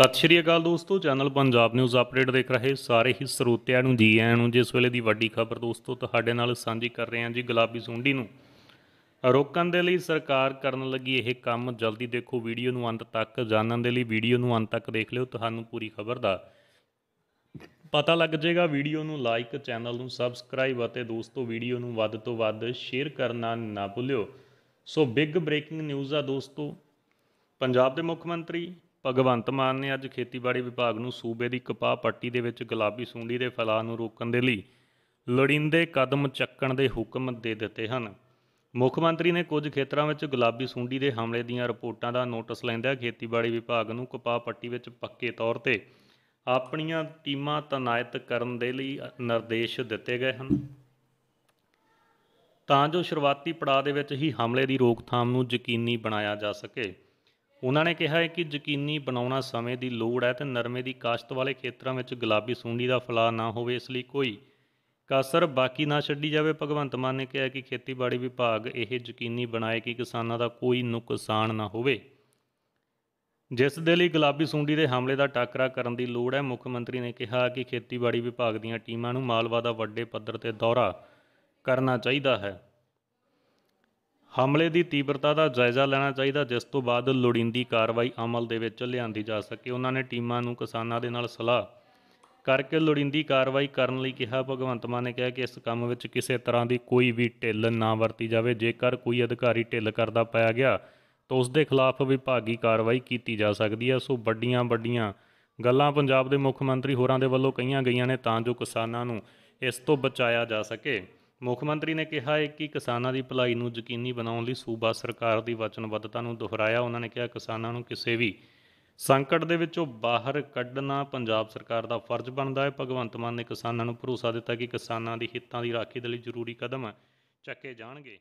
ਸਤਿ ਸ਼੍ਰੀ ਅਕਾਲ ਦੋਸਤੋ channel Punjab news update ਦੇਖ ਰਹੇ ਸਾਰੇ ਹੀ ਸਰੋਤਿਆਂ ਨੂੰ ਜੀ ਆਇਆਂ ਨੂੰ ਜਿਸ ਵੇਲੇ ਦੀ ਵੱਡੀ ਖਬਰ ਦੋਸਤੋ ਤੁਹਾਡੇ ਨਾਲ ਸਾਂਝੀ ਕਰ ਰਹੇ ਹਾਂ ਜੀ ਗੁਲਾਬੀ ਸੁੰਡੀ ਨੂੰ ਰੋਕਣ ਦੇ ਲਈ ਸਰਕਾਰ ਕਰਨ ਲੱਗੀ ਇਹ ਕੰਮ ਜਲਦੀ ਦੇਖੋ ਵੀਡੀਓ ਨੂੰ ਅੰਤ ਤੱਕ ਜਾਣਨ ਦੇ ਲਈ ਵੀਡੀਓ ਨੂੰ ਅੰਤ ਤੱਕ ਦੇਖ ਲਿਓ ਤੁਹਾਨੂੰ ਪੂਰੀ ਖਬਰ ਦਾ ਪਤਾ ਲੱਗ ਜਾਏਗਾ ਵੀਡੀਓ ਨੂੰ ਲਾਈਕ ਚੈਨਲ ਨੂੰ ਸਬਸਕ੍ਰਾਈਬ ਅਤੇ ਦੋਸਤੋ ਵੀਡੀਓ ਨੂੰ ਵੱਧ ਤੋਂ ਵੱਧ ਸ਼ੇਅਰ ਕਰਨਾ ਨਾ ਭੁੱਲਿਓ ਸੋ ਬਿਗ ਬ੍ਰੇਕਿੰਗ ਨਿਊਜ਼ ਆ ਦੋਸਤੋ ਪੰਜਾਬ ਦੇ ਮੁੱਖ ਮੰਤਰੀ ਭਗਵੰਤ ਮਾਨ ਨੇ ਅੱਜ ਖੇਤੀਬਾੜੀ ਵਿਭਾਗ ਨੂੰ ਸੂਬੇ ਦੀ ਕਪਾਹ ਪੱਟੀ ਦੇ ਵਿੱਚ ਗੁਲਾਬੀ ਸੁੰਡੀ ਦੇ ਫੈਲਾਅ ਨੂੰ ਰੋਕਣ ਦੇ ਲਈ ਲੋੜੀਂਦੇ ਕਦਮ ਚੱਕਣ ਦੇ ਹੁਕਮ ਦੇ ਦਿੱਤੇ ਹਨ ਮੁੱਖ ਮੰਤਰੀ ਨੇ ਕੁਝ ਖੇਤਰਾਂ ਵਿੱਚ ਗੁਲਾਬੀ ਸੁੰਡੀ ਦੇ ਹਮਲੇ ਦੀਆਂ ਰਿਪੋਰਟਾਂ ਦਾ ਨੋਟਿਸ ਲੈਂਦਿਆਂ ਖੇਤੀਬਾੜੀ ਵਿਭਾਗ ਨੂੰ ਕਪਾਹ ਪੱਟੀ ਵਿੱਚ ਪੱਕੇ ਤੌਰ ਤੇ ਆਪਣੀਆਂ ਟੀਮਾਂ ਤਨਾਇਤ ਕਰਨ ਦੇ ਲਈ ਨਿਰਦੇਸ਼ ਦਿੱਤੇ ਗਏ ਹਨ ਤਾਂ ਜੋ ਸ਼ੁਰੂਆਤੀ ਪੜਾਅ ਦੇ ਵਿੱਚ ਹੀ ਹਮਲੇ ਦੀ ਰੋਕਥਾਮ ਨੂੰ ਯਕੀਨੀ ਬਣਾਇਆ ਜਾ ਸਕੇ ਉਹਨਾਂ ਨੇ ਕਿਹਾ ਹੈ ਕਿ ਯਕੀਨੀ ਬਣਾਉਣਾ ਸਮੇਂ ਦੀ ਲੋੜ ਹੈ ਤੇ ਨਰਮੇ ਦੀ ਕਾਸ਼ਤ ਵਾਲੇ ਖੇਤਰਾਂ ਵਿੱਚ ਗੁਲਾਬੀ ਸੁੰਡੀ ਦਾ ਫਲਾ ਨਾ ਹੋਵੇ ਇਸ ਲਈ ਕੋਈ ਕਾਸਰ ਬਾਕੀ ਨਾ ਛੱਡੀ ਜਾਵੇ ਭਗਵੰਤ ਮਾਨ ਨੇ ਕਿਹਾ ਕਿ ਖੇਤੀਬਾੜੀ ਵਿਭਾਗ ਇਹ ਯਕੀਨੀ ਬਣਾਏ ਕਿ ਕਿਸਾਨਾਂ ਦਾ ਕੋਈ ਨੁਕਸਾਨ ਨਾ ਹੋਵੇ ਜਿਸ ਦੇ ਲਈ ਗੁਲਾਬੀ ਸੁੰਡੀ ਦੇ ਹਮਲੇ ਦਾ ਟਾਕਰਾ ਕਰਨ ਦੀ ਲੋੜ ਹੈ ਮੁੱਖ ਮੰਤਰੀ ਨੇ ਕਿਹਾ ਕਿ ਖੇਤੀਬਾੜੀ ਵਿਭਾਗ ਦੀਆਂ ਟੀਮਾਂ ਨੂੰ ਮਾਲਵਾ ਦਾ ਵੱਡੇ ਪੱਧਰ ਤੇ ਦੌਰਾ ਕਰਨਾ ਚਾਹੀਦਾ ਹੈ ਹਮਲੇ ਦੀ ਤੀਬਰਤਾ ਦਾ ਜਾਇਜ਼ਾ ਲੈਣਾ ਚਾਹੀਦਾ ਜਿਸ ਤੋਂ ਬਾਅਦ ਲੋੜੀਂਦੀ ਕਾਰਵਾਈ ਅਮਲ ਦੇ ਵਿੱਚ ਲਿਆਂਦੀ ਜਾ ਸਕੇ ਉਹਨਾਂ ਨੇ ਟੀਮਾਂ ਨੂੰ ਕਿਸਾਨਾਂ ਦੇ ਨਾਲ ਸਲਾਹ ਕਰਕੇ ਲੋੜੀਂਦੀ ਕਾਰਵਾਈ ਕਰਨ ਲਈ ਕਿਹਾ ਭਗਵੰਤ ਮਾਨ ਨੇ ਕਿਹਾ ਕਿ ਇਸ ਕੰਮ ਵਿੱਚ ਕਿਸੇ ਤਰ੍ਹਾਂ ਦੀ ਕੋਈ ਵੀ ਢਿੱਲ ਨਾ ਵਰਤੀ ਜਾਵੇ ਜੇਕਰ ਕੋਈ ਅਧਿਕਾਰੀ ਢਿੱਲ ਕਰਦਾ ਪਾਇਆ ਗਿਆ ਤਾਂ ਉਸ ਦੇ ਖਿਲਾਫ ਵਿਭਾਗੀ ਕਾਰਵਾਈ ਕੀਤੀ ਜਾ ਸਕਦੀ ਹੈ ਸੋ ਵੱਡੀਆਂ ਵੱਡੀਆਂ ਗੱਲਾਂ ਪੰਜਾਬ ਦੇ ਮੁੱਖ ਮੰਤਰੀ ਹੋਰਾਂ ਦੇ ਵੱਲੋਂ ਕਹੀਆਂ ਗਈਆਂ ਨੇ ਤਾਂ ਜੋ ਕਿਸਾਨਾਂ ਨੂੰ ਇਸ ਤੋਂ ਬਚਾਇਆ ਜਾ ਸਕੇ ਮੁੱਖ ਮੰਤਰੀ ਨੇ ਕਿਹਾ ਹੈ ਕਿ ਕਿਸਾਨਾਂ ਦੀ ਭਲਾਈ ਨੂੰ ਯਕੀਨੀ ਬਣਾਉਣ ਲਈ ਸੂਬਾ ਸਰਕਾਰ ਦੀ ਵਚਨਬੱਧਤਾ ਨੂੰ ਦੁਹਰਾਇਆ ਉਹਨਾਂ ਨੇ ਕਿਹਾ ਕਿਸਾਨਾਂ ਨੂੰ ਕਿਸੇ ਵੀ ਸੰਕਟ ਦੇ ਵਿੱਚੋਂ ਬਾਹਰ ਕੱਢਣਾ ਪੰਜਾਬ ਸਰਕਾਰ ਦਾ ਫਰਜ਼ ਬਣਦਾ ਹੈ ਭਗਵੰਤ ਮਾਨ ਨੇ ਕਿਸਾਨਾਂ ਨੂੰ ਭਰੋਸਾ ਦਿੱਤਾ ਕਿ ਕਿਸਾਨਾਂ ਦੇ ਹਿੱਤਾਂ ਦੀ ਰਾਖੀ ਦੇ ਲਈ ਜ਼ਰੂਰੀ ਕਦਮ ਚੱਕੇ ਜਾਣਗੇ